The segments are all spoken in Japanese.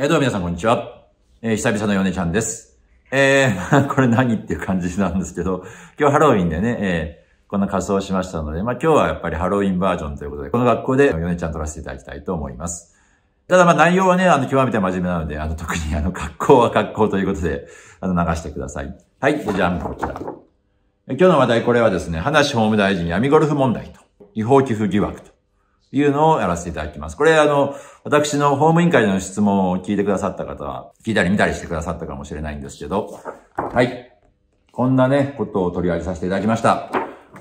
えー、どうも皆さんこんにちは。えー、久々のヨネちゃんです。えー、これ何っていう感じなんですけど、今日ハロウィンでね、えー、こんな仮装しましたので、まあ今日はやっぱりハロウィンバージョンということで、この学校でヨネちゃん撮らせていただきたいと思います。ただまあ内容はね、あの、極めて真面目なので、あの、特にあの、格好は格好ということで、あの、流してください。はい、じゃあ、こちら。今日の話題、これはですね、話法務大臣闇ゴルフ問題と、違法寄付疑惑というのをやらせていただきます。これ、あの、私の法務委員会での質問を聞いてくださった方は、聞いたり見たりしてくださったかもしれないんですけど、はい。こんなね、ことを取り上げさせていただきました。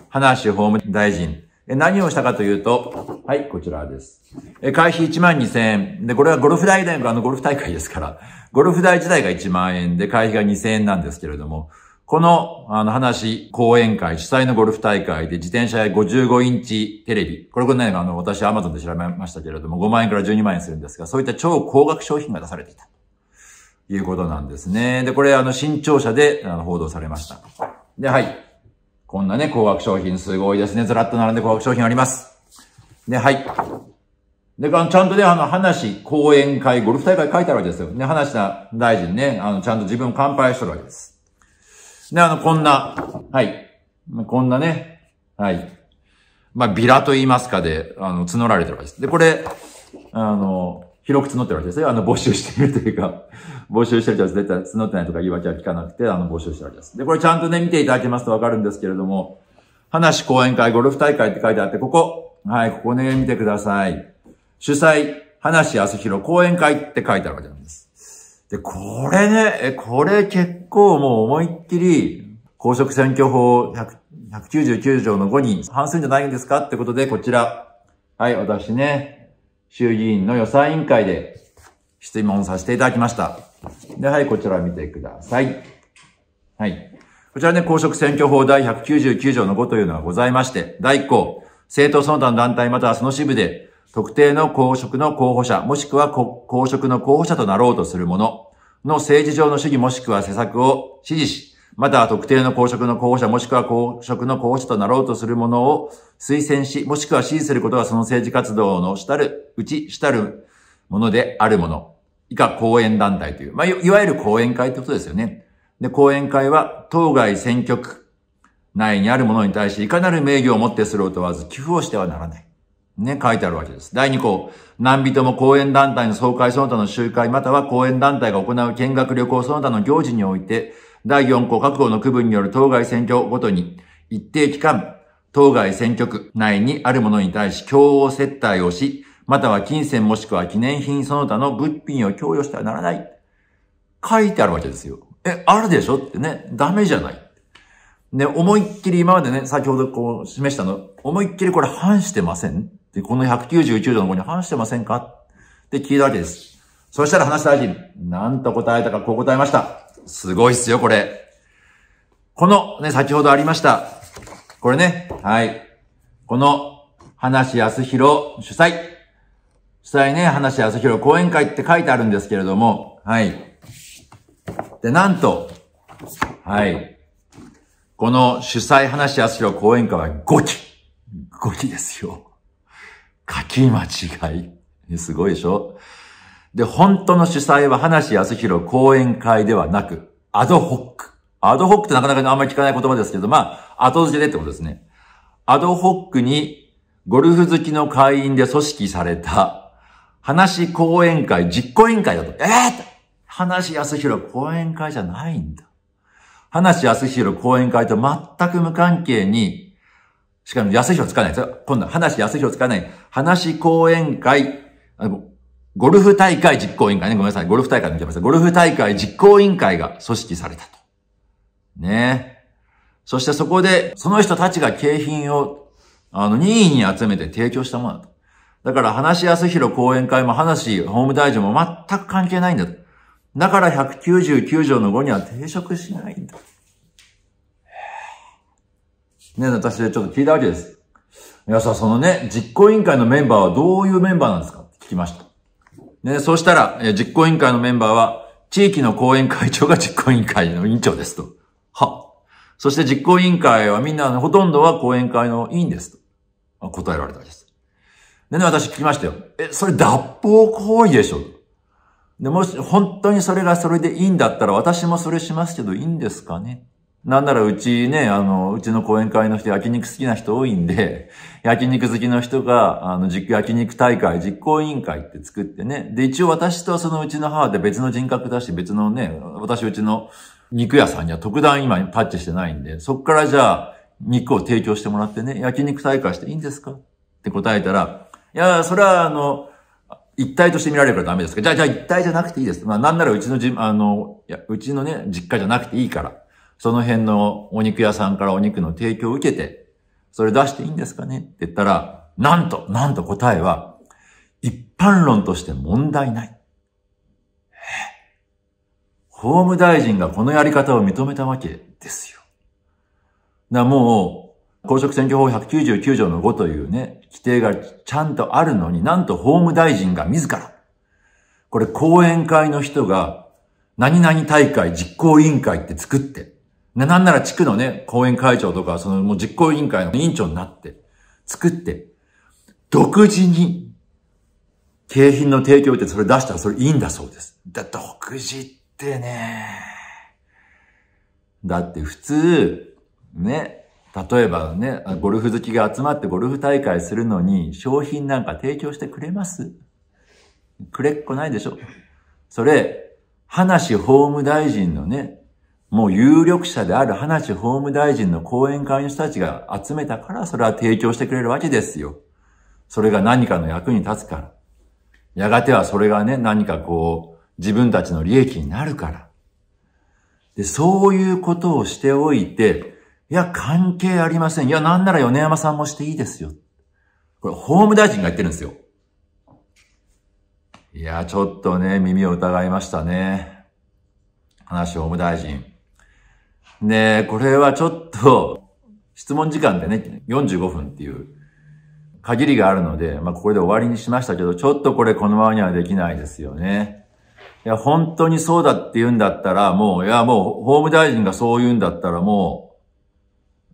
花橋法務大臣。何をしたかというと、はい、こちらです。え、会費1万2000円。で、これはゴルフ大会、あのゴルフ大会ですから、ゴルフ代自体が1万円で、会費が2000円なんですけれども、このあの話、講演会、主催のゴルフ大会で自転車や55インチテレビ。これこれね、あの、私アマゾンで調べましたけれども、5万円から12万円するんですが、そういった超高額商品が出されていた。ということなんですね。で、これ、あの、新潮社であの報道されました。で、はい。こんなね、高額商品すごいですね。ずらっと並んで高額商品あります。で、はい。で、ちゃんとね、あの、話、講演会、ゴルフ大会書いてあるわけですよ。ね、話した大臣ね、あの、ちゃんと自分乾杯してるわけです。ね、あの、こんな、はい。こんなね、はい。まあ、ビラと言いますかで、あの、募られてるわけです。で、これ、あの、広く募ってるわけですよ。あの、募集しているというか、募集してる人は絶対募ってないとか言い訳は聞かなくて、あの、募集してるわけです。で、これちゃんとね、見ていただけますとわかるんですけれども、話講演会ゴルフ大会って書いてあって、ここ、はい、ここね、見てください。主催、話康弘講演会って書いてあるわけなんです。で、これね、え、これ結構もう思いっきり、公職選挙法199条の5に反するんじゃないんですかってことで、こちら。はい、私ね、衆議院の予算委員会で質問させていただきました。で、はい、こちら見てください。はい。こちらね、公職選挙法第199条の5というのはございまして、第1項、政党その他の団体またはその支部で、特定の公職の候補者、もしくは公職の候補者となろうとする者の政治上の主義もしくは施策を支持し、または特定の公職の候補者もしくは公職の候補者となろうとする者を推薦し、もしくは支持することはその政治活動のしたる、うちしたるものであるもの。以下、講演団体という。まあ、いわゆる講演会ってことですよね。で、講演会は、当該選挙区内にあるものに対し、いかなる名義をもってするを問わず、寄付をしてはならない。ね、書いてあるわけです。第2項、何人も講演団体の総会その他の集会または講演団体が行う見学旅行その他の行事において、第4項各号の区分による当該選挙ごとに、一定期間、当該選挙区内にあるものに対し共応接待をし、または金銭もしくは記念品その他の物品を供与してはならない。書いてあるわけですよ。え、あるでしょってね、ダメじゃない。ね、思いっきり今までね、先ほどこう示したの、思いっきりこれ反してませんで、この191条の子に反してませんかって聞いたわけです。そしたら話した大臣、なんと答えたかこう答えました。すごいっすよ、これ。この、ね、先ほどありました。これね、はい。この、話康弘主催。主催ね、話康弘講演会って書いてあるんですけれども、はい。で、なんと、はい。この主催話康弘講演会は5期。5期ですよ。書き間違い。すごいでしょで、本当の主催は話康弘講演会ではなく、アドホック。アドホックってなかなかあんまり聞かない言葉ですけど、まあ、後付けでってことですね。アドホックにゴルフ好きの会員で組織された話講演会、実行委員会だと。ええー、話康弘講演会じゃないんだ。話康弘講演会と全く無関係にしかも安い人はつかない今度は話安い人はつかない。話講演会、ゴルフ大会実行委員会ね。ごめんなさい。ゴルフ大会見てました。ゴルフ大会実行委員会が組織されたと。ねそしてそこで、その人たちが景品を、あの、任意に集めて提供したものだと。だから、話安弘講演会も話、法務大臣も全く関係ないんだと。だから、199条の5には抵触しないんだと。ね、私でちょっと聞いたわけです。皆さん、そのね、実行委員会のメンバーはどういうメンバーなんですかって聞きました。ね、そうしたら、え実行委員会のメンバーは、地域の後援会長が実行委員会の委員長ですと。は。そして実行委員会はみんな、ほとんどは講演会の委員ですと。答えられたわけです。でね、私聞きましたよ。え、それ脱法行為でしょで、もし、本当にそれがそれでいいんだったら、私もそれしますけど、いいんですかねなんならうちね、あの、うちの講演会の人、焼肉好きな人多いんで、焼肉好きの人が、あの、焼肉大会、実行委員会って作ってね。で、一応私とそのうちの母で別の人格だし、別のね、私うちの肉屋さんには特段今パッチしてないんで、そっからじゃあ、肉を提供してもらってね、焼肉大会していいんですかって答えたら、いや、それはあの、一体として見られるからダメですかじゃあ、じゃあ一体じゃなくていいです。まあ、なんならうちのじ、あの、いや、うちのね、実家じゃなくていいから。その辺のお肉屋さんからお肉の提供を受けて、それ出していいんですかねって言ったら、なんと、なんと答えは、一般論として問題ない。法務大臣がこのやり方を認めたわけですよ。な、もう、公職選挙法199条の5というね、規定がちゃんとあるのになんと法務大臣が自ら、これ講演会の人が、何々大会実行委員会って作って、なんなら地区のね、講演会長とか、そのもう実行委員会の委員長になって、作って、独自に、景品の提供ってそれ出したらそれいいんだそうです。だ、独自ってね。だって普通、ね、例えばね、ゴルフ好きが集まってゴルフ大会するのに、商品なんか提供してくれますくれっこないでしょそれ、話法務大臣のね、もう有力者である花地法務大臣の講演会の人たちが集めたからそれは提供してくれるわけですよ。それが何かの役に立つから。やがてはそれがね、何かこう、自分たちの利益になるから。で、そういうことをしておいて、いや、関係ありません。いや、なんなら米山さんもしていいですよ。これ、法務大臣が言ってるんですよ。いや、ちょっとね、耳を疑いましたね。話法務大臣。ねえ、これはちょっと、質問時間でね、45分っていう限りがあるので、まあ、これで終わりにしましたけど、ちょっとこれこのままにはできないですよね。いや、本当にそうだって言うんだったら、もう、いや、もう、法務大臣がそう言うんだったら、も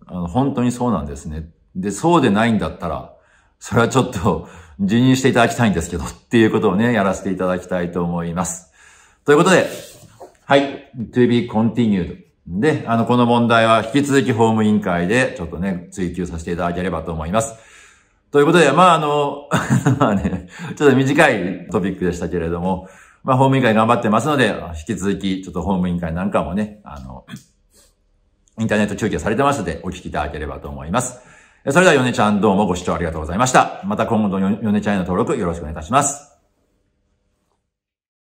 う、あの、本当にそうなんですね。で、そうでないんだったら、それはちょっと辞任していただきたいんですけど、っていうことをね、やらせていただきたいと思います。ということで、はい、to be continued。で、あの、この問題は引き続き法務委員会でちょっとね、追求させていただければと思います。ということで、まあ、あの、まあね、ちょっと短いトピックでしたけれども、まあ、法務委員会頑張ってますので、引き続き、ちょっと法務委員会なんかもね、あの、インターネット中継されてますので、お聞きいただければと思います。それでは、ヨネちゃんどうもご視聴ありがとうございました。また今後のヨネちゃんへの登録よろしくお願いいたします。